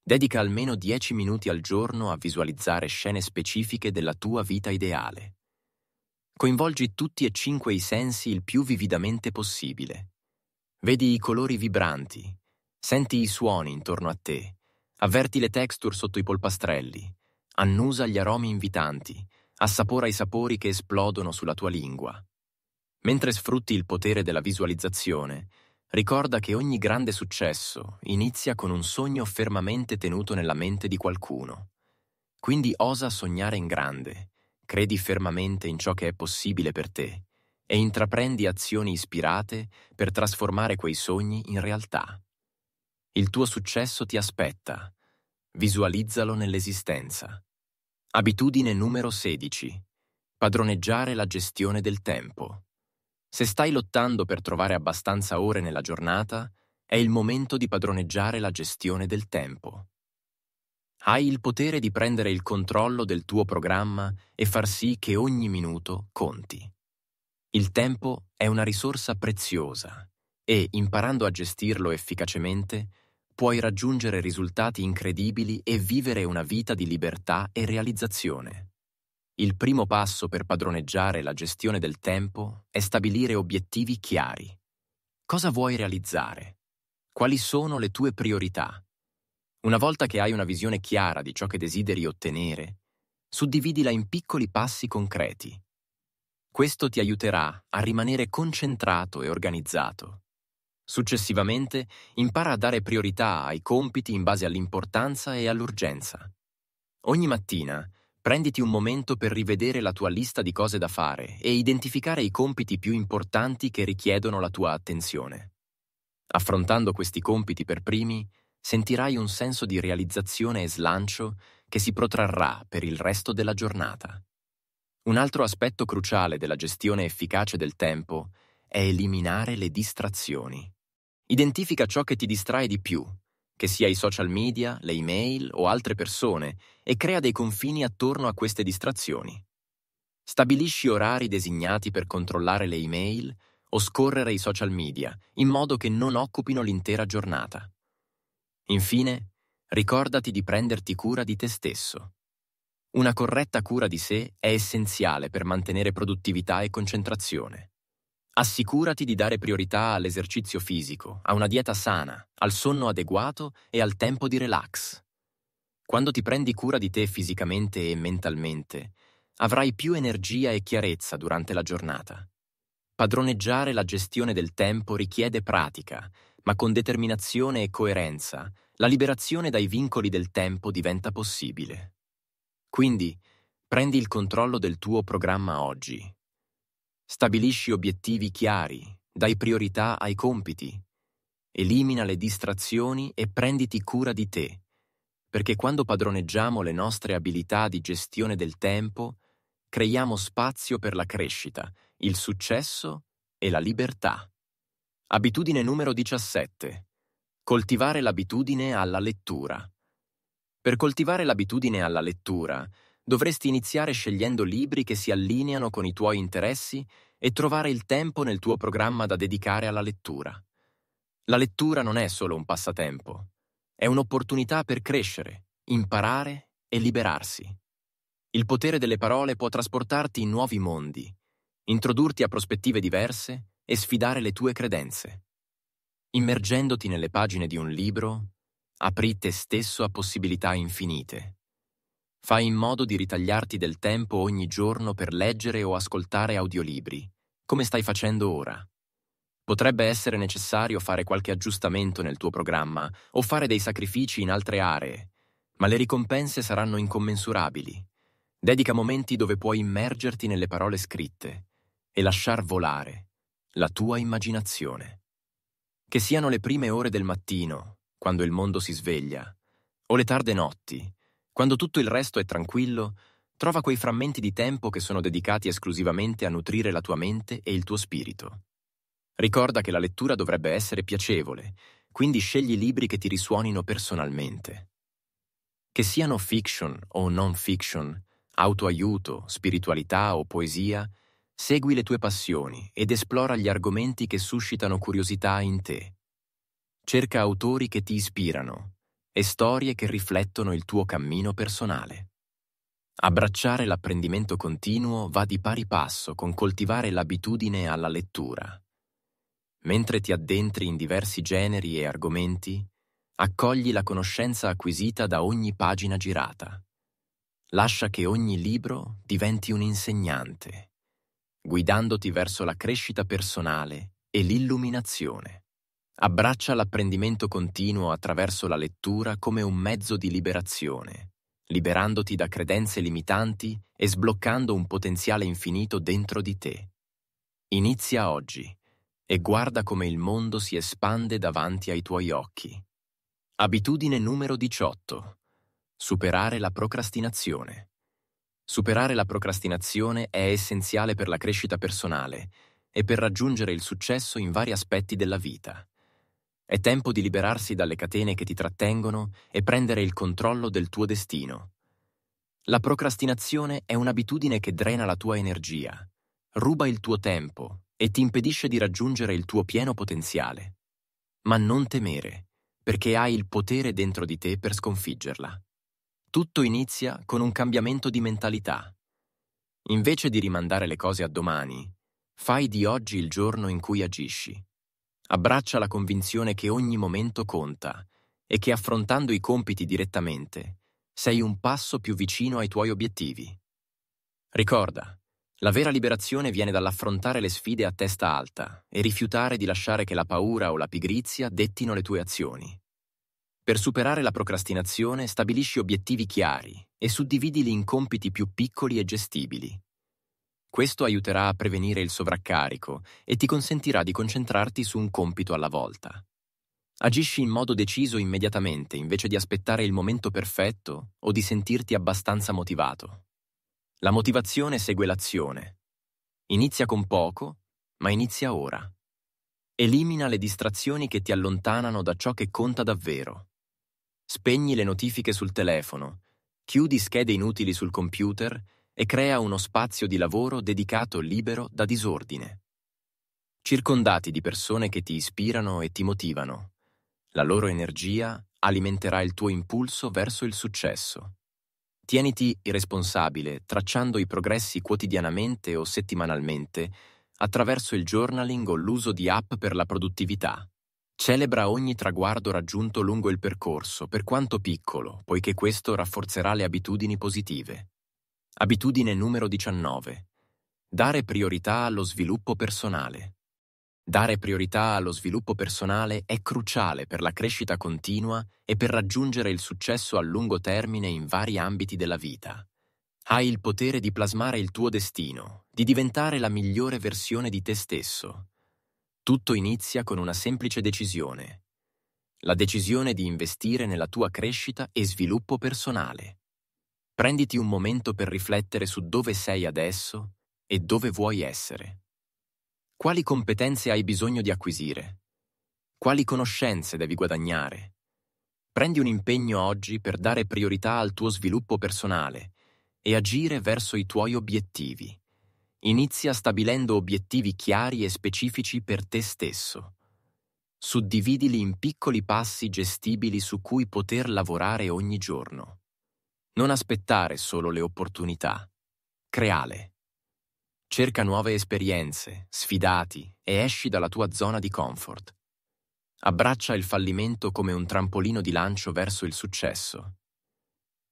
Dedica almeno 10 minuti al giorno a visualizzare scene specifiche della tua vita ideale Coinvolgi tutti e cinque i sensi il più vividamente possibile. Vedi i colori vibranti, senti i suoni intorno a te, avverti le texture sotto i polpastrelli, annusa gli aromi invitanti, assapora i sapori che esplodono sulla tua lingua. Mentre sfrutti il potere della visualizzazione, ricorda che ogni grande successo inizia con un sogno fermamente tenuto nella mente di qualcuno. Quindi osa sognare in grande Credi fermamente in ciò che è possibile per te e intraprendi azioni ispirate per trasformare quei sogni in realtà. Il tuo successo ti aspetta. Visualizzalo nell'esistenza. Abitudine numero 16. Padroneggiare la gestione del tempo. Se stai lottando per trovare abbastanza ore nella giornata, è il momento di padroneggiare la gestione del tempo. Hai il potere di prendere il controllo del tuo programma e far sì che ogni minuto conti. Il tempo è una risorsa preziosa e, imparando a gestirlo efficacemente, puoi raggiungere risultati incredibili e vivere una vita di libertà e realizzazione. Il primo passo per padroneggiare la gestione del tempo è stabilire obiettivi chiari. Cosa vuoi realizzare? Quali sono le tue priorità? Una volta che hai una visione chiara di ciò che desideri ottenere, suddividila in piccoli passi concreti. Questo ti aiuterà a rimanere concentrato e organizzato. Successivamente impara a dare priorità ai compiti in base all'importanza e all'urgenza. Ogni mattina prenditi un momento per rivedere la tua lista di cose da fare e identificare i compiti più importanti che richiedono la tua attenzione. Affrontando questi compiti per primi, sentirai un senso di realizzazione e slancio che si protrarrà per il resto della giornata. Un altro aspetto cruciale della gestione efficace del tempo è eliminare le distrazioni. Identifica ciò che ti distrae di più, che sia i social media, le email o altre persone, e crea dei confini attorno a queste distrazioni. Stabilisci orari designati per controllare le email o scorrere i social media, in modo che non occupino l'intera giornata. Infine, ricordati di prenderti cura di te stesso. Una corretta cura di sé è essenziale per mantenere produttività e concentrazione. Assicurati di dare priorità all'esercizio fisico, a una dieta sana, al sonno adeguato e al tempo di relax. Quando ti prendi cura di te fisicamente e mentalmente, avrai più energia e chiarezza durante la giornata. Padroneggiare la gestione del tempo richiede pratica, ma con determinazione e coerenza la liberazione dai vincoli del tempo diventa possibile. Quindi, prendi il controllo del tuo programma oggi. Stabilisci obiettivi chiari, dai priorità ai compiti. Elimina le distrazioni e prenditi cura di te, perché quando padroneggiamo le nostre abilità di gestione del tempo, creiamo spazio per la crescita, il successo e la libertà. Abitudine numero 17. Coltivare l'abitudine alla lettura. Per coltivare l'abitudine alla lettura, dovresti iniziare scegliendo libri che si allineano con i tuoi interessi e trovare il tempo nel tuo programma da dedicare alla lettura. La lettura non è solo un passatempo, è un'opportunità per crescere, imparare e liberarsi. Il potere delle parole può trasportarti in nuovi mondi, introdurti a prospettive diverse e sfidare le tue credenze. Immergendoti nelle pagine di un libro, apri te stesso a possibilità infinite. Fai in modo di ritagliarti del tempo ogni giorno per leggere o ascoltare audiolibri, come stai facendo ora. Potrebbe essere necessario fare qualche aggiustamento nel tuo programma o fare dei sacrifici in altre aree, ma le ricompense saranno incommensurabili. Dedica momenti dove puoi immergerti nelle parole scritte e lasciar volare la tua immaginazione. Che siano le prime ore del mattino, quando il mondo si sveglia, o le tarde notti, quando tutto il resto è tranquillo, trova quei frammenti di tempo che sono dedicati esclusivamente a nutrire la tua mente e il tuo spirito. Ricorda che la lettura dovrebbe essere piacevole, quindi scegli libri che ti risuonino personalmente. Che siano fiction o non fiction, autoaiuto, spiritualità o poesia, Segui le tue passioni ed esplora gli argomenti che suscitano curiosità in te. Cerca autori che ti ispirano e storie che riflettono il tuo cammino personale. Abbracciare l'apprendimento continuo va di pari passo con coltivare l'abitudine alla lettura. Mentre ti addentri in diversi generi e argomenti, accogli la conoscenza acquisita da ogni pagina girata. Lascia che ogni libro diventi un insegnante guidandoti verso la crescita personale e l'illuminazione. Abbraccia l'apprendimento continuo attraverso la lettura come un mezzo di liberazione, liberandoti da credenze limitanti e sbloccando un potenziale infinito dentro di te. Inizia oggi e guarda come il mondo si espande davanti ai tuoi occhi. Abitudine numero 18. Superare la procrastinazione. Superare la procrastinazione è essenziale per la crescita personale e per raggiungere il successo in vari aspetti della vita. È tempo di liberarsi dalle catene che ti trattengono e prendere il controllo del tuo destino. La procrastinazione è un'abitudine che drena la tua energia, ruba il tuo tempo e ti impedisce di raggiungere il tuo pieno potenziale. Ma non temere, perché hai il potere dentro di te per sconfiggerla. Tutto inizia con un cambiamento di mentalità. Invece di rimandare le cose a domani, fai di oggi il giorno in cui agisci. Abbraccia la convinzione che ogni momento conta e che affrontando i compiti direttamente sei un passo più vicino ai tuoi obiettivi. Ricorda, la vera liberazione viene dall'affrontare le sfide a testa alta e rifiutare di lasciare che la paura o la pigrizia dettino le tue azioni. Per superare la procrastinazione stabilisci obiettivi chiari e suddividili in compiti più piccoli e gestibili. Questo aiuterà a prevenire il sovraccarico e ti consentirà di concentrarti su un compito alla volta. Agisci in modo deciso immediatamente invece di aspettare il momento perfetto o di sentirti abbastanza motivato. La motivazione segue l'azione. Inizia con poco, ma inizia ora. Elimina le distrazioni che ti allontanano da ciò che conta davvero. Spegni le notifiche sul telefono, chiudi schede inutili sul computer e crea uno spazio di lavoro dedicato libero da disordine. Circondati di persone che ti ispirano e ti motivano. La loro energia alimenterà il tuo impulso verso il successo. Tieniti responsabile tracciando i progressi quotidianamente o settimanalmente attraverso il journaling o l'uso di app per la produttività. Celebra ogni traguardo raggiunto lungo il percorso, per quanto piccolo, poiché questo rafforzerà le abitudini positive. Abitudine numero 19. Dare priorità allo sviluppo personale. Dare priorità allo sviluppo personale è cruciale per la crescita continua e per raggiungere il successo a lungo termine in vari ambiti della vita. Hai il potere di plasmare il tuo destino, di diventare la migliore versione di te stesso. Tutto inizia con una semplice decisione. La decisione di investire nella tua crescita e sviluppo personale. Prenditi un momento per riflettere su dove sei adesso e dove vuoi essere. Quali competenze hai bisogno di acquisire? Quali conoscenze devi guadagnare? Prendi un impegno oggi per dare priorità al tuo sviluppo personale e agire verso i tuoi obiettivi. Inizia stabilendo obiettivi chiari e specifici per te stesso. Suddividili in piccoli passi gestibili su cui poter lavorare ogni giorno. Non aspettare solo le opportunità. Creale. Cerca nuove esperienze, sfidati e esci dalla tua zona di comfort. Abbraccia il fallimento come un trampolino di lancio verso il successo.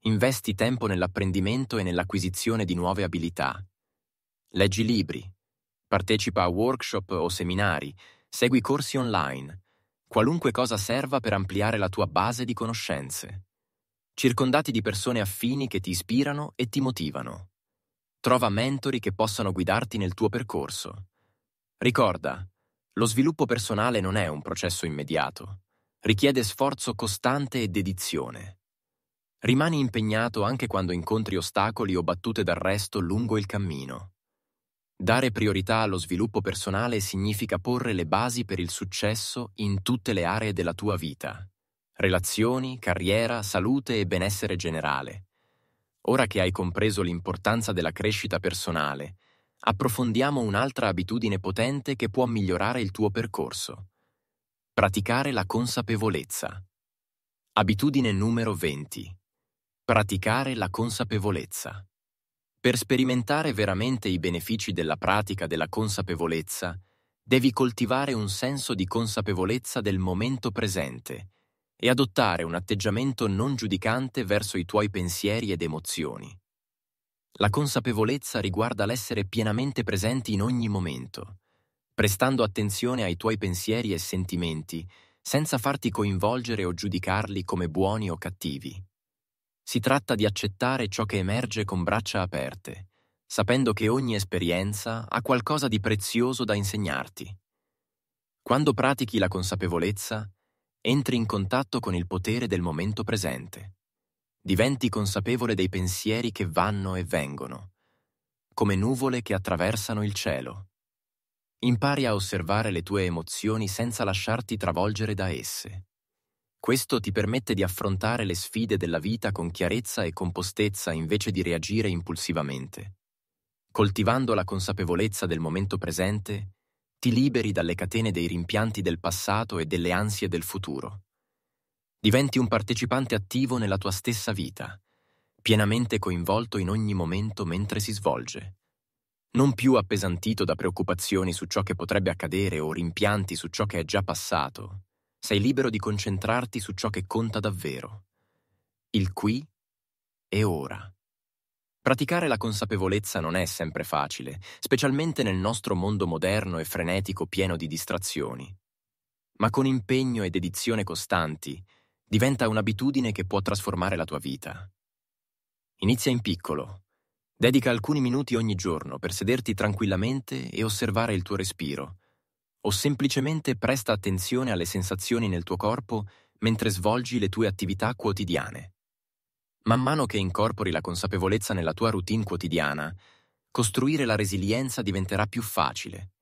Investi tempo nell'apprendimento e nell'acquisizione di nuove abilità Leggi libri, partecipa a workshop o seminari, segui corsi online, qualunque cosa serva per ampliare la tua base di conoscenze. Circondati di persone affini che ti ispirano e ti motivano. Trova mentori che possano guidarti nel tuo percorso. Ricorda, lo sviluppo personale non è un processo immediato, richiede sforzo costante e dedizione. Rimani impegnato anche quando incontri ostacoli o battute d'arresto lungo il cammino. Dare priorità allo sviluppo personale significa porre le basi per il successo in tutte le aree della tua vita. Relazioni, carriera, salute e benessere generale. Ora che hai compreso l'importanza della crescita personale, approfondiamo un'altra abitudine potente che può migliorare il tuo percorso. Praticare la consapevolezza. Abitudine numero 20. Praticare la consapevolezza. Per sperimentare veramente i benefici della pratica della consapevolezza, devi coltivare un senso di consapevolezza del momento presente e adottare un atteggiamento non giudicante verso i tuoi pensieri ed emozioni. La consapevolezza riguarda l'essere pienamente presenti in ogni momento, prestando attenzione ai tuoi pensieri e sentimenti senza farti coinvolgere o giudicarli come buoni o cattivi. Si tratta di accettare ciò che emerge con braccia aperte, sapendo che ogni esperienza ha qualcosa di prezioso da insegnarti. Quando pratichi la consapevolezza, entri in contatto con il potere del momento presente. Diventi consapevole dei pensieri che vanno e vengono, come nuvole che attraversano il cielo. Impari a osservare le tue emozioni senza lasciarti travolgere da esse. Questo ti permette di affrontare le sfide della vita con chiarezza e compostezza invece di reagire impulsivamente. Coltivando la consapevolezza del momento presente, ti liberi dalle catene dei rimpianti del passato e delle ansie del futuro. Diventi un partecipante attivo nella tua stessa vita, pienamente coinvolto in ogni momento mentre si svolge. Non più appesantito da preoccupazioni su ciò che potrebbe accadere o rimpianti su ciò che è già passato, sei libero di concentrarti su ciò che conta davvero, il qui e ora. Praticare la consapevolezza non è sempre facile, specialmente nel nostro mondo moderno e frenetico pieno di distrazioni. Ma con impegno e dedizione costanti, diventa un'abitudine che può trasformare la tua vita. Inizia in piccolo. Dedica alcuni minuti ogni giorno per sederti tranquillamente e osservare il tuo respiro, o semplicemente presta attenzione alle sensazioni nel tuo corpo mentre svolgi le tue attività quotidiane. Man mano che incorpori la consapevolezza nella tua routine quotidiana, costruire la resilienza diventerà più facile,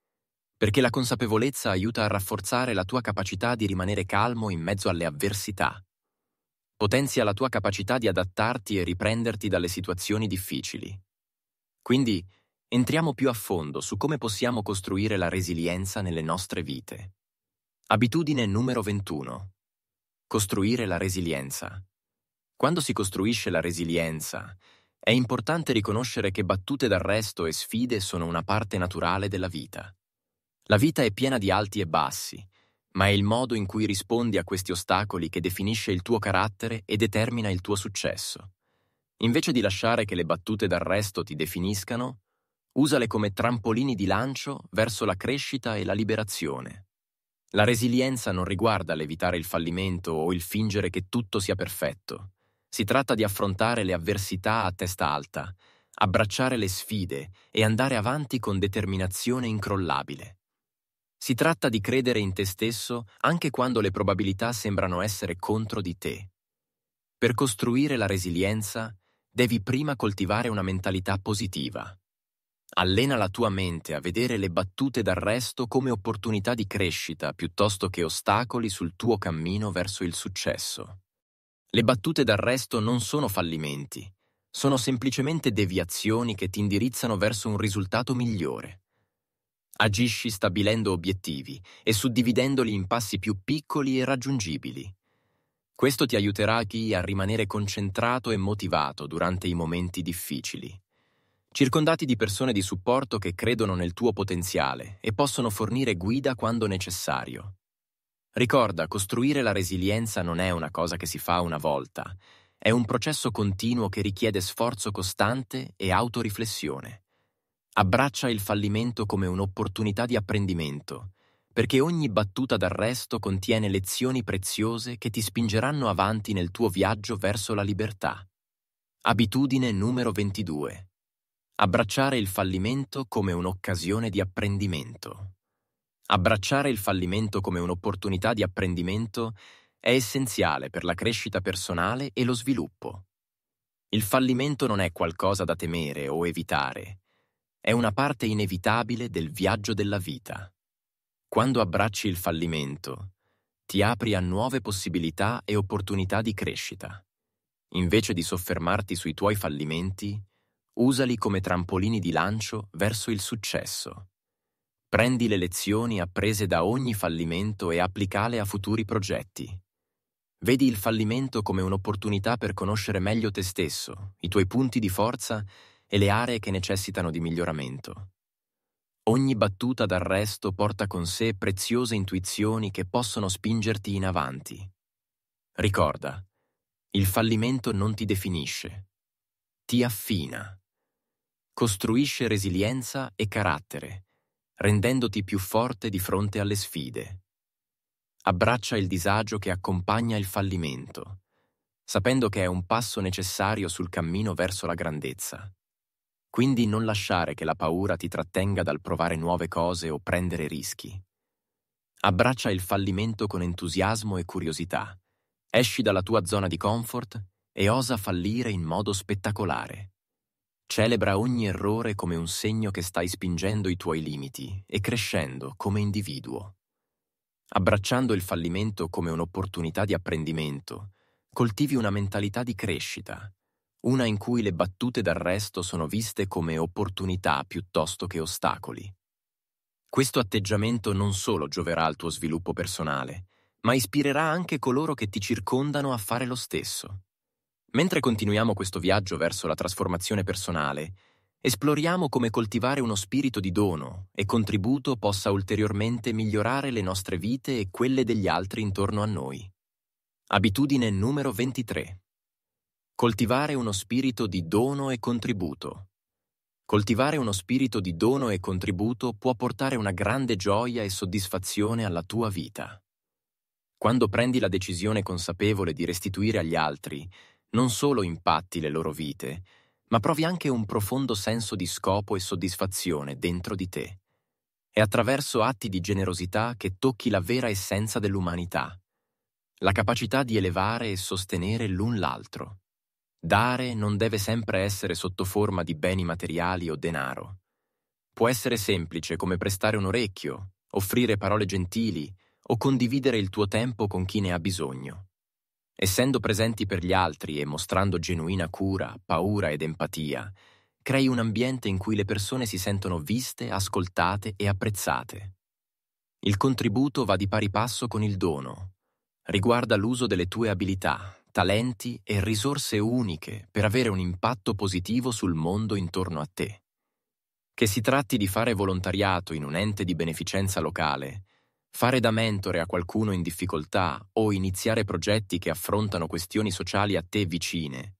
perché la consapevolezza aiuta a rafforzare la tua capacità di rimanere calmo in mezzo alle avversità. Potenzia la tua capacità di adattarti e riprenderti dalle situazioni difficili. Quindi, entriamo più a fondo su come possiamo costruire la resilienza nelle nostre vite. Abitudine numero 21. Costruire la resilienza. Quando si costruisce la resilienza, è importante riconoscere che battute d'arresto e sfide sono una parte naturale della vita. La vita è piena di alti e bassi, ma è il modo in cui rispondi a questi ostacoli che definisce il tuo carattere e determina il tuo successo. Invece di lasciare che le battute d'arresto ti definiscano, Usale come trampolini di lancio verso la crescita e la liberazione. La resilienza non riguarda l'evitare il fallimento o il fingere che tutto sia perfetto. Si tratta di affrontare le avversità a testa alta, abbracciare le sfide e andare avanti con determinazione incrollabile. Si tratta di credere in te stesso anche quando le probabilità sembrano essere contro di te. Per costruire la resilienza devi prima coltivare una mentalità positiva. Allena la tua mente a vedere le battute d'arresto come opportunità di crescita piuttosto che ostacoli sul tuo cammino verso il successo. Le battute d'arresto non sono fallimenti, sono semplicemente deviazioni che ti indirizzano verso un risultato migliore. Agisci stabilendo obiettivi e suddividendoli in passi più piccoli e raggiungibili. Questo ti aiuterà a rimanere concentrato e motivato durante i momenti difficili circondati di persone di supporto che credono nel tuo potenziale e possono fornire guida quando necessario. Ricorda, costruire la resilienza non è una cosa che si fa una volta, è un processo continuo che richiede sforzo costante e autoriflessione. Abbraccia il fallimento come un'opportunità di apprendimento, perché ogni battuta d'arresto contiene lezioni preziose che ti spingeranno avanti nel tuo viaggio verso la libertà. Abitudine numero 22 Abbracciare il fallimento come un'occasione di apprendimento. Abbracciare il fallimento come un'opportunità di apprendimento è essenziale per la crescita personale e lo sviluppo. Il fallimento non è qualcosa da temere o evitare, è una parte inevitabile del viaggio della vita. Quando abbracci il fallimento, ti apri a nuove possibilità e opportunità di crescita. Invece di soffermarti sui tuoi fallimenti, Usali come trampolini di lancio verso il successo. Prendi le lezioni apprese da ogni fallimento e applicale a futuri progetti. Vedi il fallimento come un'opportunità per conoscere meglio te stesso, i tuoi punti di forza e le aree che necessitano di miglioramento. Ogni battuta d'arresto porta con sé preziose intuizioni che possono spingerti in avanti. Ricorda, il fallimento non ti definisce, ti affina costruisce resilienza e carattere, rendendoti più forte di fronte alle sfide. Abbraccia il disagio che accompagna il fallimento, sapendo che è un passo necessario sul cammino verso la grandezza. Quindi non lasciare che la paura ti trattenga dal provare nuove cose o prendere rischi. Abbraccia il fallimento con entusiasmo e curiosità. Esci dalla tua zona di comfort e osa fallire in modo spettacolare. Celebra ogni errore come un segno che stai spingendo i tuoi limiti e crescendo come individuo. Abbracciando il fallimento come un'opportunità di apprendimento, coltivi una mentalità di crescita, una in cui le battute d'arresto sono viste come opportunità piuttosto che ostacoli. Questo atteggiamento non solo gioverà al tuo sviluppo personale, ma ispirerà anche coloro che ti circondano a fare lo stesso. Mentre continuiamo questo viaggio verso la trasformazione personale, esploriamo come coltivare uno spirito di dono e contributo possa ulteriormente migliorare le nostre vite e quelle degli altri intorno a noi. Abitudine numero 23. Coltivare uno spirito di dono e contributo. Coltivare uno spirito di dono e contributo può portare una grande gioia e soddisfazione alla tua vita. Quando prendi la decisione consapevole di restituire agli altri, non solo impatti le loro vite, ma provi anche un profondo senso di scopo e soddisfazione dentro di te. È attraverso atti di generosità che tocchi la vera essenza dell'umanità, la capacità di elevare e sostenere l'un l'altro. Dare non deve sempre essere sotto forma di beni materiali o denaro. Può essere semplice come prestare un orecchio, offrire parole gentili o condividere il tuo tempo con chi ne ha bisogno. Essendo presenti per gli altri e mostrando genuina cura, paura ed empatia, crei un ambiente in cui le persone si sentono viste, ascoltate e apprezzate. Il contributo va di pari passo con il dono. Riguarda l'uso delle tue abilità, talenti e risorse uniche per avere un impatto positivo sul mondo intorno a te. Che si tratti di fare volontariato in un ente di beneficenza locale, Fare da mentore a qualcuno in difficoltà o iniziare progetti che affrontano questioni sociali a te vicine.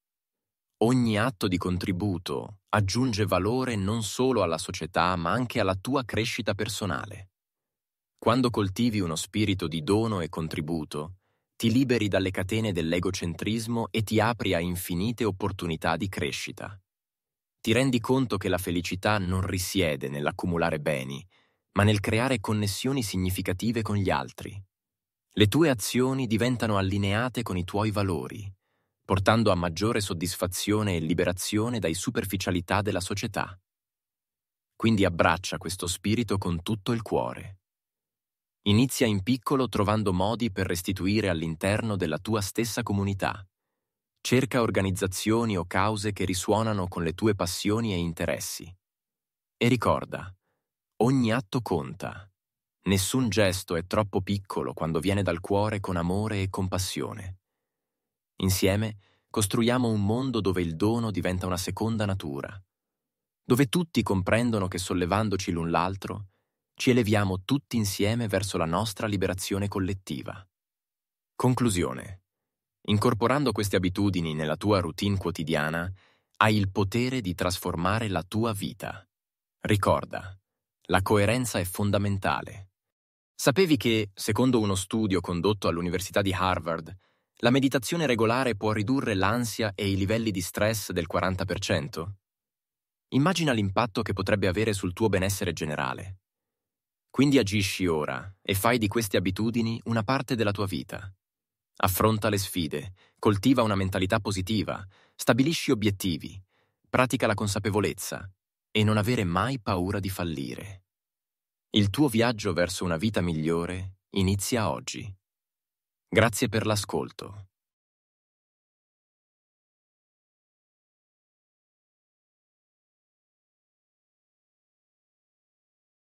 Ogni atto di contributo aggiunge valore non solo alla società ma anche alla tua crescita personale. Quando coltivi uno spirito di dono e contributo, ti liberi dalle catene dell'egocentrismo e ti apri a infinite opportunità di crescita. Ti rendi conto che la felicità non risiede nell'accumulare beni, ma nel creare connessioni significative con gli altri. Le tue azioni diventano allineate con i tuoi valori, portando a maggiore soddisfazione e liberazione dai superficialità della società. Quindi abbraccia questo spirito con tutto il cuore. Inizia in piccolo trovando modi per restituire all'interno della tua stessa comunità. Cerca organizzazioni o cause che risuonano con le tue passioni e interessi. E ricorda, Ogni atto conta. Nessun gesto è troppo piccolo quando viene dal cuore con amore e compassione. Insieme costruiamo un mondo dove il dono diventa una seconda natura, dove tutti comprendono che sollevandoci l'un l'altro, ci eleviamo tutti insieme verso la nostra liberazione collettiva. Conclusione. Incorporando queste abitudini nella tua routine quotidiana, hai il potere di trasformare la tua vita. Ricorda, la coerenza è fondamentale. Sapevi che, secondo uno studio condotto all'Università di Harvard, la meditazione regolare può ridurre l'ansia e i livelli di stress del 40%? Immagina l'impatto che potrebbe avere sul tuo benessere generale. Quindi agisci ora e fai di queste abitudini una parte della tua vita. Affronta le sfide, coltiva una mentalità positiva, stabilisci obiettivi, pratica la consapevolezza, e non avere mai paura di fallire. Il tuo viaggio verso una vita migliore inizia oggi. Grazie per l'ascolto.